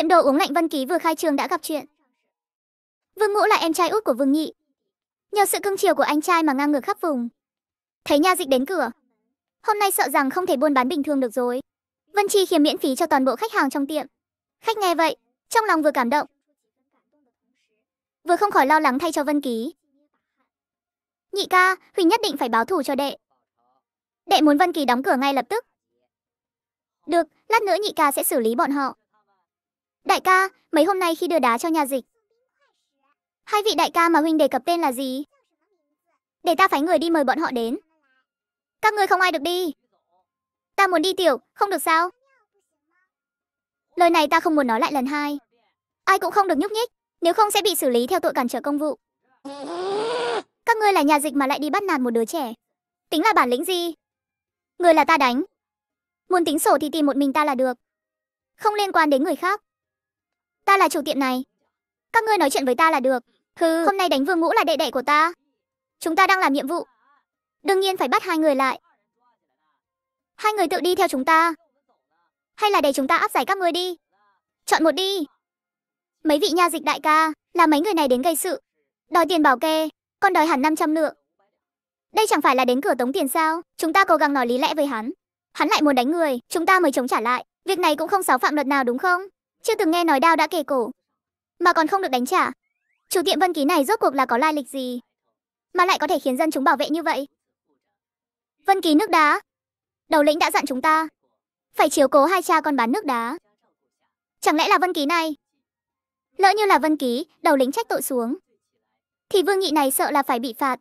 Tiệm đồ uống lạnh Văn Ký vừa khai trương đã gặp chuyện. Vương Ngũ là em trai út của Vương Nhị. Nhờ sự cưng chiều của anh trai mà ngang ngược khắp vùng. Thấy nha dịch đến cửa. Hôm nay sợ rằng không thể buôn bán bình thường được rồi. Vân Chi khiếm miễn phí cho toàn bộ khách hàng trong tiệm. Khách nghe vậy, trong lòng vừa cảm động. Vừa không khỏi lo lắng thay cho Vân Ký. Nhị ca, Huỳnh nhất định phải báo thù cho đệ. Đệ muốn Vân Kỳ đóng cửa ngay lập tức. Được, lát nữa nhị ca sẽ xử lý bọn họ. Đại ca, mấy hôm nay khi đưa đá cho nhà dịch. Hai vị đại ca mà huynh đề cập tên là gì? Để ta phải người đi mời bọn họ đến. Các ngươi không ai được đi. Ta muốn đi tiểu, không được sao? Lời này ta không muốn nói lại lần hai. Ai cũng không được nhúc nhích, nếu không sẽ bị xử lý theo tội cản trở công vụ. Các ngươi là nhà dịch mà lại đi bắt nạt một đứa trẻ. Tính là bản lĩnh gì? Người là ta đánh. Muốn tính sổ thì tìm một mình ta là được. Không liên quan đến người khác. Ta là chủ tiệm này. Các ngươi nói chuyện với ta là được. Hừ, hôm nay đánh Vương Ngũ là đệ đệ của ta. Chúng ta đang làm nhiệm vụ. Đương nhiên phải bắt hai người lại. Hai người tự đi theo chúng ta. Hay là để chúng ta áp giải các ngươi đi. Chọn một đi. Mấy vị nha dịch đại ca, là mấy người này đến gây sự. Đòi tiền bảo kê, còn đòi hẳn 500 lượng. Đây chẳng phải là đến cửa tống tiền sao? Chúng ta cố gắng nói lý lẽ với hắn. Hắn lại muốn đánh người, chúng ta mới chống trả lại. Việc này cũng không xáo phạm luật nào đúng không? Chưa từng nghe nói đao đã kề cổ, mà còn không được đánh trả. Chủ tiệm Vân Ký này rốt cuộc là có lai lịch gì, mà lại có thể khiến dân chúng bảo vệ như vậy? Vân Ký nước đá, đầu lĩnh đã dặn chúng ta, phải chiếu cố hai cha con bán nước đá. Chẳng lẽ là Vân Ký này? Lỡ như là Vân Ký, đầu lĩnh trách tội xuống, thì Vương Nghị này sợ là phải bị phạt.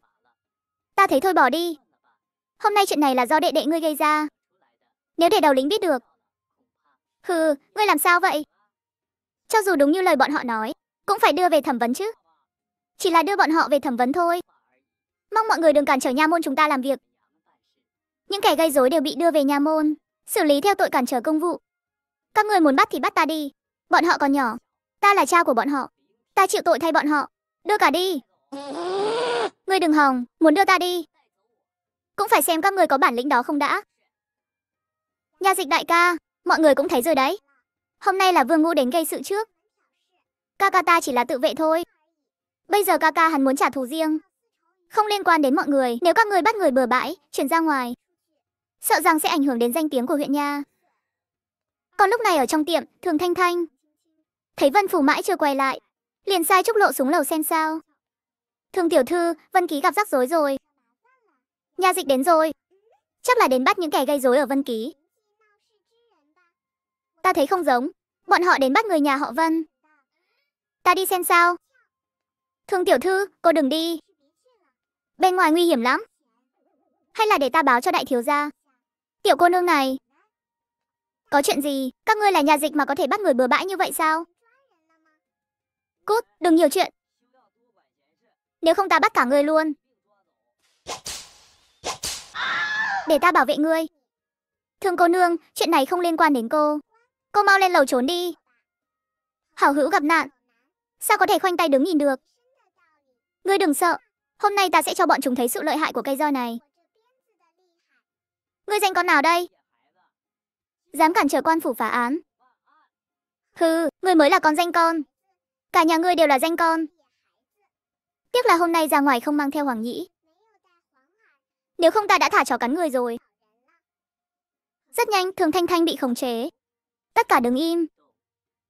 Ta thấy thôi bỏ đi. Hôm nay chuyện này là do đệ đệ ngươi gây ra. Nếu để đầu lĩnh biết được. Hừ, ngươi làm sao vậy? Cho dù đúng như lời bọn họ nói, cũng phải đưa về thẩm vấn chứ. Chỉ là đưa bọn họ về thẩm vấn thôi. Mong mọi người đừng cản trở nha môn chúng ta làm việc. Những kẻ gây rối đều bị đưa về nha môn, xử lý theo tội cản trở công vụ. Các người muốn bắt thì bắt ta đi, bọn họ còn nhỏ, ta là cha của bọn họ, ta chịu tội thay bọn họ, đưa cả đi. Ngươi đừng hòng, muốn đưa ta đi. Cũng phải xem các người có bản lĩnh đó không đã. Nhà dịch đại ca, mọi người cũng thấy rồi đấy. Hôm nay là Vương Ngũ đến gây sự trước. Kaka ta chỉ là tự vệ thôi. Bây giờ Kaka hắn muốn trả thù riêng. Không liên quan đến mọi người, nếu các người bắt người bừa bãi, chuyển ra ngoài. Sợ rằng sẽ ảnh hưởng đến danh tiếng của huyện nha. Còn lúc này ở trong tiệm, Thường Thanh Thanh. Thấy Vân Phủ mãi chưa quay lại, liền sai Trúc Lộ xuống lầu xem sao. Thường tiểu thư, Vân Ký gặp rắc rối rồi. Nhà dịch đến rồi. Chắc là đến bắt những kẻ gây rối ở Vân Ký. Ta thấy không giống. Bọn họ đến bắt người nhà họ Vân. Ta đi xem sao. Thương tiểu thư, cô đừng đi. Bên ngoài nguy hiểm lắm. Hay là để ta báo cho đại thiếu gia. Tiểu cô nương này. Có chuyện gì, các ngươi là nhà dịch mà có thể bắt người bừa bãi như vậy sao? Cút, đừng nhiều chuyện. Nếu không ta bắt cả người luôn. Để ta bảo vệ ngươi. Thương cô nương, chuyện này không liên quan đến cô. Cô mau lên lầu trốn đi. Hảo hữu gặp nạn. Sao có thể khoanh tay đứng nhìn được? Ngươi đừng sợ. Hôm nay ta sẽ cho bọn chúng thấy sự lợi hại của cây roi này. Ngươi danh con nào đây? Dám cản trở quan phủ phá án. Hừ, ngươi mới là con danh con. Cả nhà ngươi đều là danh con. Tiếc là hôm nay ra ngoài không mang theo Hoàng Nhĩ. Nếu không ta đã thả chó cắn người rồi. Rất nhanh, Thường Thanh Thanh bị khống chế. Tất cả đứng im.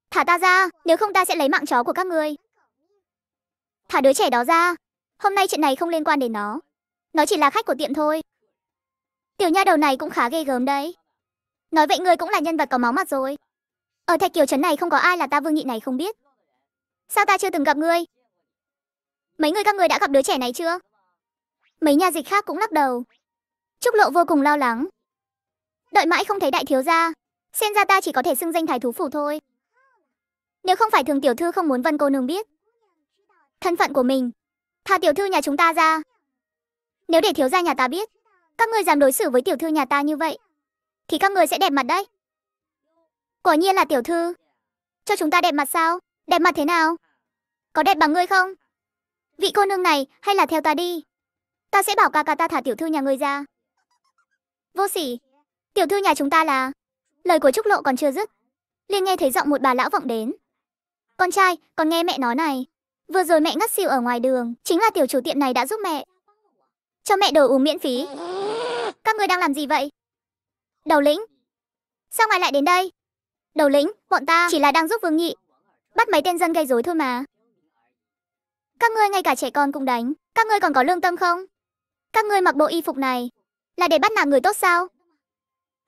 Thả ta ra, nếu không ta sẽ lấy mạng chó của các ngươi. Thả đứa trẻ đó ra. Hôm nay chuyện này không liên quan đến nó. Nó chỉ là khách của tiệm thôi. Tiểu nha đầu này cũng khá ghê gớm đấy. Nói vậy ngươi cũng là nhân vật có máu mặt rồi. Ở Thạch Kiều Trấn này không có ai là ta vương nhị này không biết. Sao ta chưa từng gặp ngươi? Mấy người các ngươi đã gặp đứa trẻ này chưa? Mấy nhà dịch khác cũng lắc đầu. Trúc Lộ vô cùng lo lắng. Đợi mãi không thấy đại thiếu gia, Xem ra ta chỉ có thể xưng danh thái thú phủ thôi. Nếu không phải thường tiểu thư không muốn Vân cô nương biết thân phận của mình, thả tiểu thư nhà chúng ta ra. Nếu để thiếu gia nhà ta biết, các ngươi dám đối xử với tiểu thư nhà ta như vậy, thì các ngươi sẽ đẹp mặt đấy. Quả nhiên là tiểu thư. Cho chúng ta đẹp mặt sao? Đẹp mặt thế nào? Có đẹp bằng ngươi không? Vị cô nương này, hay là theo ta đi. Ta sẽ bảo ca ca ta thả tiểu thư nhà ngươi ra. Vô sỉ, tiểu thư nhà chúng ta là Lời của Trúc Lộ còn chưa dứt, liền nghe thấy giọng một bà lão vọng đến. Con trai, còn nghe mẹ nói này. Vừa rồi mẹ ngất xỉu ở ngoài đường, chính là tiểu chủ tiệm này đã giúp mẹ. Cho mẹ đồ uống miễn phí. Các người đang làm gì vậy? Đầu lĩnh. Sao ngoài lại đến đây? Đầu lĩnh, bọn ta chỉ là đang giúp Vương Nhị. Bắt mấy tên dân gây rối thôi mà. Các ngươi ngay cả trẻ con cũng đánh. Các ngươi còn có lương tâm không? Các ngươi mặc bộ y phục này là để bắt nạt người tốt sao?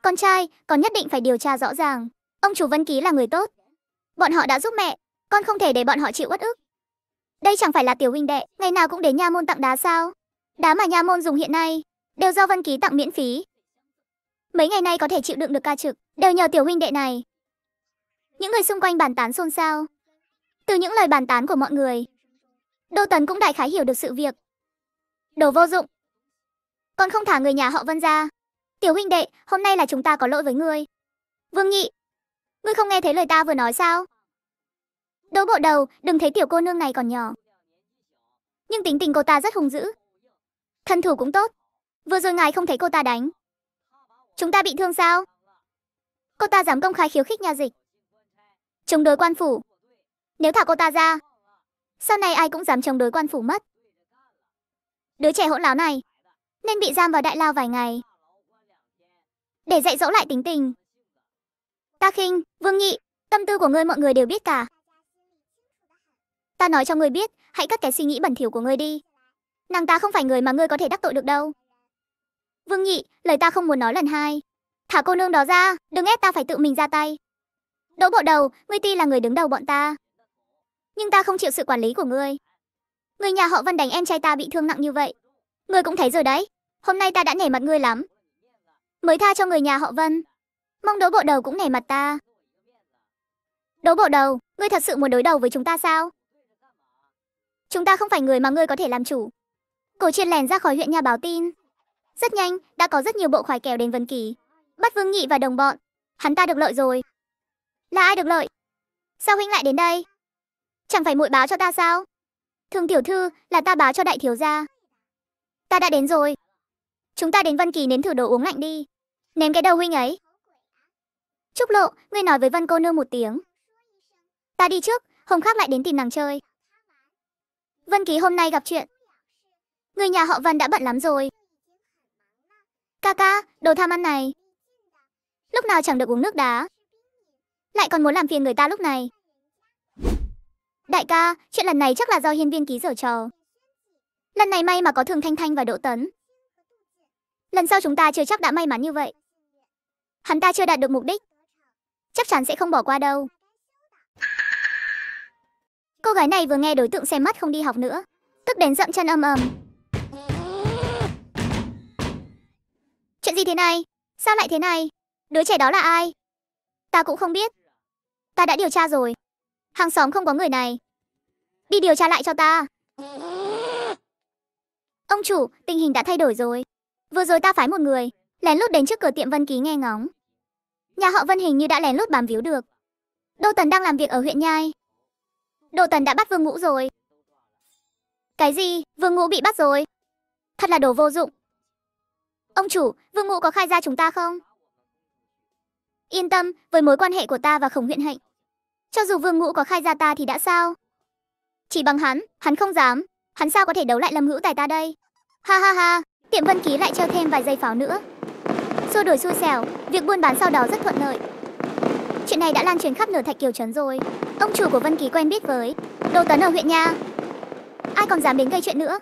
Con trai, con nhất định phải điều tra rõ ràng. Ông chủ Vân Ký là người tốt. Bọn họ đã giúp mẹ, con không thể để bọn họ chịu uất ức. Đây chẳng phải là tiểu huynh đệ, ngày nào cũng đến nha môn tặng đá sao? Đá mà nha môn dùng hiện nay, đều do Vân Ký tặng miễn phí. Mấy ngày nay có thể chịu đựng được ca trực, đều nhờ tiểu huynh đệ này. Những người xung quanh bàn tán xôn xao. Từ những lời bàn tán của mọi người, Đô Tấn cũng đại khái hiểu được sự việc. Đồ vô dụng. Con không thả người nhà họ Vân ra, Tiểu huynh đệ, hôm nay là chúng ta có lỗi với ngươi. Vương Nhị, ngươi không nghe thấy lời ta vừa nói sao? Đỗ bộ đầu, đừng thấy tiểu cô nương này còn nhỏ. Nhưng tính tình cô ta rất hung dữ. Thân thủ cũng tốt. Vừa rồi ngài không thấy cô ta đánh. Chúng ta bị thương sao? Cô ta dám công khai khiếu khích nhà dịch. Chống đối quan phủ. Nếu thả cô ta ra, sau này ai cũng dám chống đối quan phủ mất. Đứa trẻ hỗn láo này, nên bị giam vào đại lao vài ngày để dạy dỗ lại tính tình. Ta khinh, Vương Nhị, tâm tư của ngươi mọi người đều biết cả. Ta nói cho ngươi biết, hãy cắt cái suy nghĩ bẩn thỉu của ngươi đi. Nàng ta không phải người mà ngươi có thể đắc tội được đâu. Vương Nhị, lời ta không muốn nói lần hai. Thả cô nương đó ra, đừng ép ta phải tự mình ra tay. Đỗ bộ đầu, ngươi tuy là người đứng đầu bọn ta. Nhưng ta không chịu sự quản lý của ngươi. Người nhà họ Văn đánh em trai ta bị thương nặng như vậy. Ngươi cũng thấy rồi đấy. Hôm nay ta đã nể mặt ngươi lắm mới tha cho người nhà họ Vân. Mong đấu bộ đầu cũng nể mặt ta. Đấu bộ đầu, ngươi thật sự muốn đối đầu với chúng ta sao? Chúng ta không phải người mà ngươi có thể làm chủ. Cổ chiên lèn ra khỏi huyện nhà báo tin. Rất nhanh, đã có rất nhiều bộ khoái kèo đến Vân Kỳ. Bắt Vương Nghị và đồng bọn. Hắn ta được lợi rồi. Là ai được lợi? Sao huynh lại đến đây? Chẳng phải muội báo cho ta sao? Thường tiểu thư, là ta báo cho đại thiếu gia. Ta đã đến rồi. Chúng ta đến Vân Kỳ nếm thử đồ uống lạnh đi. Ném cái đầu huynh ấy. Trúc Lộ, ngươi nói với Vân cô nương một tiếng. Ta đi trước, hôm khác lại đến tìm nàng chơi. Vân Ký hôm nay gặp chuyện. Người nhà họ Vân đã bận lắm rồi. Ca ca, đồ tham ăn này. Lúc nào chẳng được uống nước đá. Lại còn muốn làm phiền người ta lúc này. Đại ca, chuyện lần này chắc là do hiên viên ký dở trò. Lần này may mà có thường Thanh Thanh và độ Tấn. Lần sau chúng ta chưa chắc đã may mắn như vậy. Hắn ta chưa đạt được mục đích. Chắc chắn sẽ không bỏ qua đâu. Cô gái này vừa nghe đối tượng xem mắt không đi học nữa, tức đến dậm chân âm ầm. Chuyện gì thế này? Sao lại thế này? Đứa trẻ đó là ai? Ta cũng không biết. Ta đã điều tra rồi. Hàng xóm không có người này. Đi điều tra lại cho ta. Ông chủ, tình hình đã thay đổi rồi. Vừa rồi ta phái một người, lén lút đến trước cửa tiệm Vân Ký nghe ngóng. Nhà họ Vân hình như đã lén lút bám víu được. Đô Tần đang làm việc ở huyện Nhai. Đô Tần đã bắt Vương Ngũ rồi. Cái gì? Vương Ngũ bị bắt rồi? Thật là đồ vô dụng. Ông chủ, Vương Ngũ có khai ra chúng ta không? Yên tâm, với mối quan hệ của ta và Khổng huyện hạnh. Cho dù Vương Ngũ có khai ra ta thì đã sao? Chỉ bằng hắn, hắn không dám. Hắn sao có thể đấu lại Lâm Hữu Tài ta đây? Ha ha ha, tiệm Vân Ký lại treo thêm vài giây pháo nữa xô đổi xui xẻo, việc buôn bán sau đó rất thuận lợi. Chuyện này đã lan truyền khắp nửa Thạch Kiều trấn rồi. Ông chủ của Vân Ký quen biết với Đô Tấn ở huyện nha. Ai còn dám đến gây chuyện nữa?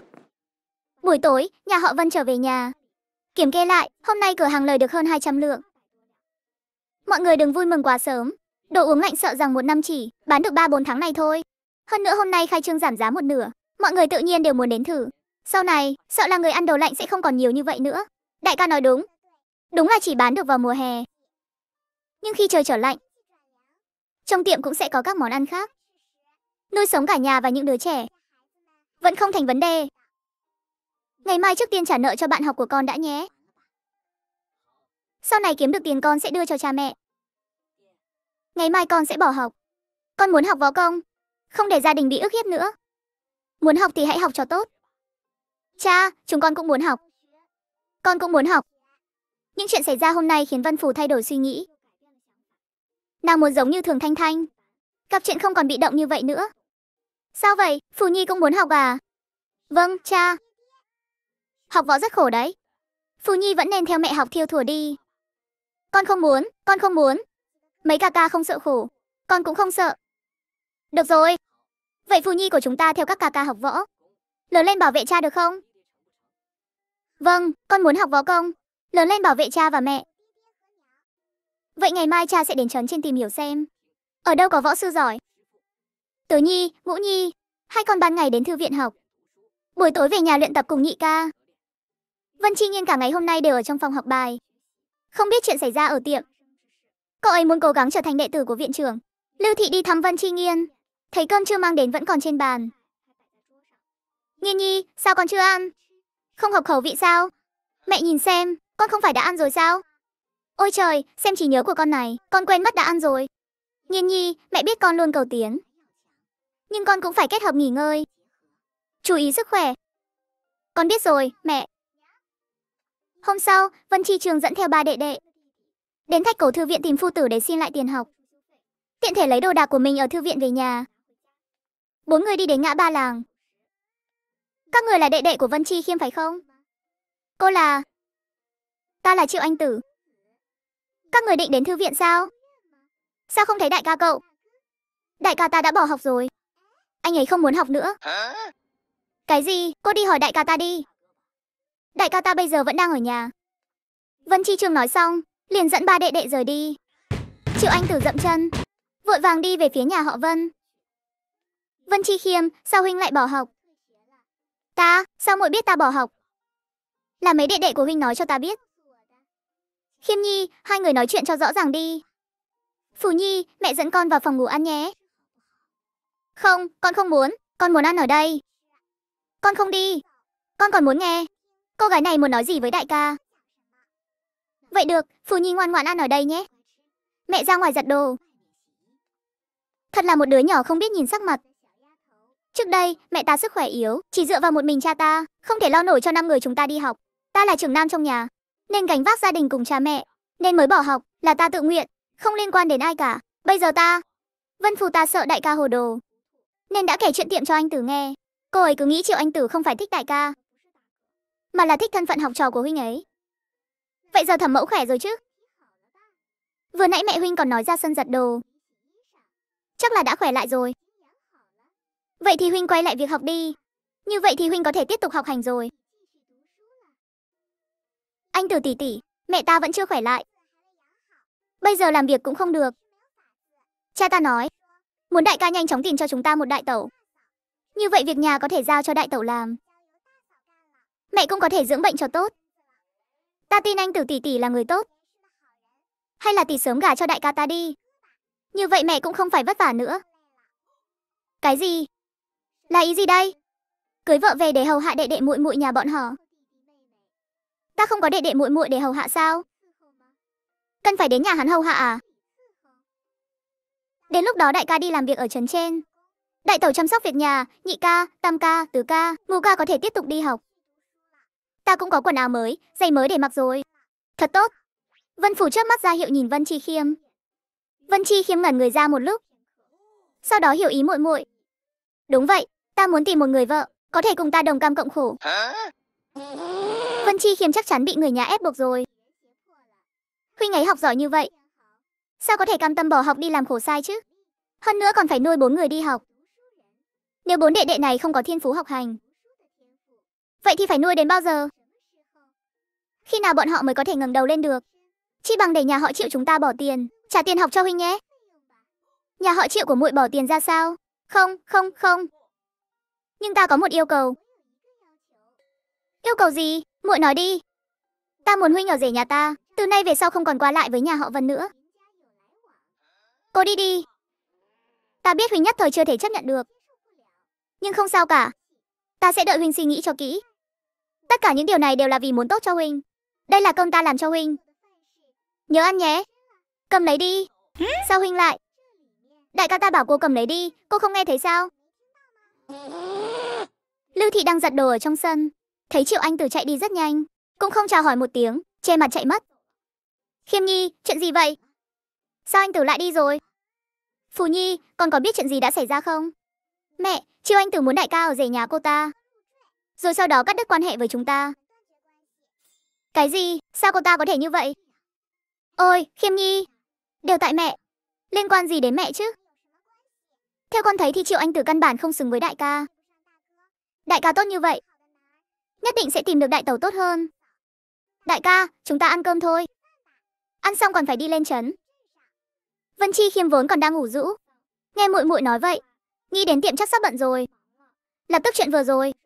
Buổi tối, nhà họ Vân trở về nhà. Kiểm kê lại, hôm nay cửa hàng lời được hơn 200 lượng. Mọi người đừng vui mừng quá sớm. Đồ uống lạnh sợ rằng một năm chỉ bán được 3-4 tháng này thôi. Hơn nữa hôm nay khai trương giảm giá một nửa, mọi người tự nhiên đều muốn đến thử. Sau này, sợ là người ăn đồ lạnh sẽ không còn nhiều như vậy nữa. Đại ca nói đúng, Đúng là chỉ bán được vào mùa hè. Nhưng khi trời trở lạnh, trong tiệm cũng sẽ có các món ăn khác. Nuôi sống cả nhà và những đứa trẻ vẫn không thành vấn đề. Ngày mai trước tiên trả nợ cho bạn học của con đã nhé. Sau này kiếm được tiền con sẽ đưa cho cha mẹ. Ngày mai con sẽ bỏ học. Con muốn học võ công, không để gia đình bị ức hiếp nữa. Muốn học thì hãy học cho tốt. Cha, chúng con cũng muốn học. Con cũng muốn học. Những chuyện xảy ra hôm nay khiến Vân Phù thay đổi suy nghĩ. Nàng muốn giống như Thường Thanh Thanh. Gặp chuyện không còn bị động như vậy nữa. Sao vậy, Phù Nhi cũng muốn học à? Vâng, cha. Học võ rất khổ đấy. Phù Nhi vẫn nên theo mẹ học thiêu thùa đi. Con không muốn, con không muốn. Mấy ca ca không sợ khổ, con cũng không sợ. Được rồi. Vậy Phù Nhi của chúng ta theo các ca ca học võ. Lớn lên bảo vệ cha được không? Vâng, con muốn học võ công, lớn lên bảo vệ cha và mẹ. Vậy ngày mai cha sẽ đến trấn trên tìm hiểu xem, ở đâu có võ sư giỏi. Tứ Nhi, Ngũ Nhi, hai con ban ngày đến thư viện học. Buổi tối về nhà luyện tập cùng nhị ca. Vân Chi Nhiên cả ngày hôm nay đều ở trong phòng học bài. Không biết chuyện xảy ra ở tiệm. Cậu ấy muốn cố gắng trở thành đệ tử của viện trưởng. Lưu Thị đi thăm Vân Chi Nhiên. Thấy cơm chưa mang đến vẫn còn trên bàn. Nhiên Nhi, sao còn chưa ăn? Không hợp khẩu vị sao? Mẹ nhìn xem, con không phải đã ăn rồi sao? Ôi trời, xem trí nhớ của con này, con quên mất đã ăn rồi. Nhiên nhi, mẹ biết con luôn cầu tiến. Nhưng con cũng phải kết hợp nghỉ ngơi. Chú ý sức khỏe. Con biết rồi, mẹ. Hôm sau, Vân Chi Trường dẫn theo ba đệ đệ. Đến thách cổ thư viện tìm phu tử để xin lại tiền học. Tiện thể lấy đồ đạc của mình ở thư viện về nhà. Bốn người đi đến ngã ba làng. Các người là đệ đệ của Vân Chi Khiêm phải không? Cô là Ta là Triệu Anh Tử. Các người định đến thư viện sao? Sao không thấy đại ca cậu? Đại ca ta đã bỏ học rồi. Anh ấy không muốn học nữa. Cái gì? Cô đi hỏi đại ca ta đi. Đại ca ta bây giờ vẫn đang ở nhà. Vân Chi Trường nói xong, liền dẫn ba đệ đệ rời đi. Triệu Anh Tử dậm chân, vội vàng đi về phía nhà họ Vân. Vân Chi Khiêm, sao huynh lại bỏ học? Ta, sao muội biết ta bỏ học? Là mấy đệ đệ của huynh nói cho ta biết. Khiêm Nhi, hai người nói chuyện cho rõ ràng đi. Phù Nhi, mẹ dẫn con vào phòng ngủ ăn nhé. Không, con không muốn, con muốn ăn ở đây. Con không đi. Con còn muốn nghe. Cô gái này muốn nói gì với đại ca? Vậy được, Phù Nhi ngoan ngoãn ăn ở đây nhé. Mẹ ra ngoài giặt đồ. Thật là một đứa nhỏ không biết nhìn sắc mặt. Trước đây, mẹ ta sức khỏe yếu, chỉ dựa vào một mình cha ta, không thể lo nổi cho năm người chúng ta đi học. Ta là trưởng nam trong nhà, nên gánh vác gia đình cùng cha mẹ, nên mới bỏ học, là ta tự nguyện, không liên quan đến ai cả. Bây giờ ta, Vân Phù ta sợ đại ca hồ đồ, nên đã kể chuyện tiệm cho anh Tử nghe. Cô ấy cứ nghĩ Triệu Anh Tử không phải thích đại ca, mà là thích thân phận học trò của huynh ấy. Vậy giờ thẩm mẫu khỏe rồi chứ? Vừa nãy mẹ huynh còn nói ra sân giặt đồ. Chắc là đã khỏe lại rồi. Vậy thì huynh quay lại việc học đi. Như vậy thì huynh có thể tiếp tục học hành rồi. Anh Tử tỷ tỷ, mẹ ta vẫn chưa khỏe lại. Bây giờ làm việc cũng không được. Cha ta nói, muốn đại ca nhanh chóng tìm cho chúng ta một đại tẩu. Như vậy việc nhà có thể giao cho đại tẩu làm. Mẹ cũng có thể dưỡng bệnh cho tốt. Ta tin anh Tử tỷ tỷ là người tốt. Hay là tỷ sớm gả cho đại ca ta đi. Như vậy mẹ cũng không phải vất vả nữa. Cái gì? Là ý gì đây? Cưới vợ về để hầu hạ đệ đệ muội muội nhà bọn họ ta không có đệ đệ muội muội để hầu hạ sao cần phải đến nhà hắn hầu hạ à đến lúc đó đại ca đi làm việc ở trấn trên đại tẩu chăm sóc việc nhà nhị ca tam ca tứ ca ngũ ca có thể tiếp tục đi học ta cũng có quần áo mới giày mới để mặc rồi thật tốt vân phủ trước mắt ra hiệu nhìn vân chi khiêm vân chi khiêm ngẩn người ra một lúc sau đó hiểu ý muội muội đúng vậy ta muốn tìm một người vợ có thể cùng ta đồng cam cộng khổ Vân Chi Khiêm chắc chắn bị người nhà ép buộc rồi. Huynh ấy học giỏi như vậy, sao có thể cam tâm bỏ học đi làm khổ sai chứ? Hơn nữa còn phải nuôi bốn người đi học. Nếu bốn đệ đệ này không có thiên phú học hành, vậy thì phải nuôi đến bao giờ? Khi nào bọn họ mới có thể ngẩng đầu lên được? Chi bằng để nhà họ chịu chúng ta bỏ tiền, trả tiền học cho huynh nhé. Nhà họ chịu của muội bỏ tiền ra sao? Không, không, không. Nhưng ta có một yêu cầu. Yêu cầu gì? muội nói đi ta muốn huynh ở rể nhà ta từ nay về sau không còn qua lại với nhà họ vân nữa cô đi đi ta biết huynh nhất thời chưa thể chấp nhận được nhưng không sao cả ta sẽ đợi huynh suy nghĩ cho kỹ tất cả những điều này đều là vì muốn tốt cho huynh đây là công ta làm cho huynh nhớ ăn nhé cầm lấy đi sao huynh lại đại ca ta bảo cô cầm lấy đi cô không nghe thấy sao lưu thị đang giặt đồ ở trong sân thấy Triệu Anh Tử chạy đi rất nhanh, cũng không chào hỏi một tiếng, che mặt chạy mất. Khiêm Nhi, chuyện gì vậy? Sao anh Tử lại đi rồi? Phù Nhi, con có biết chuyện gì đã xảy ra không? Mẹ, Triệu Anh Tử muốn đại ca ở rể nhà cô ta. Rồi sau đó cắt đứt quan hệ với chúng ta. Cái gì? Sao cô ta có thể như vậy? Ôi, Khiêm Nhi, đều tại mẹ. Liên quan gì đến mẹ chứ? Theo con thấy thì Triệu Anh Tử căn bản không xứng với đại ca. Đại ca tốt như vậy, nhất định sẽ tìm được đại tàu tốt hơn. Đại ca, chúng ta ăn cơm thôi. Ăn xong còn phải đi lên trấn. Vân Chi khiêm vốn còn đang ngủ rũ. Nghe muội muội nói vậy, nghĩ đến tiệm chắc sắp bận rồi. Lập tức chuyện vừa rồi,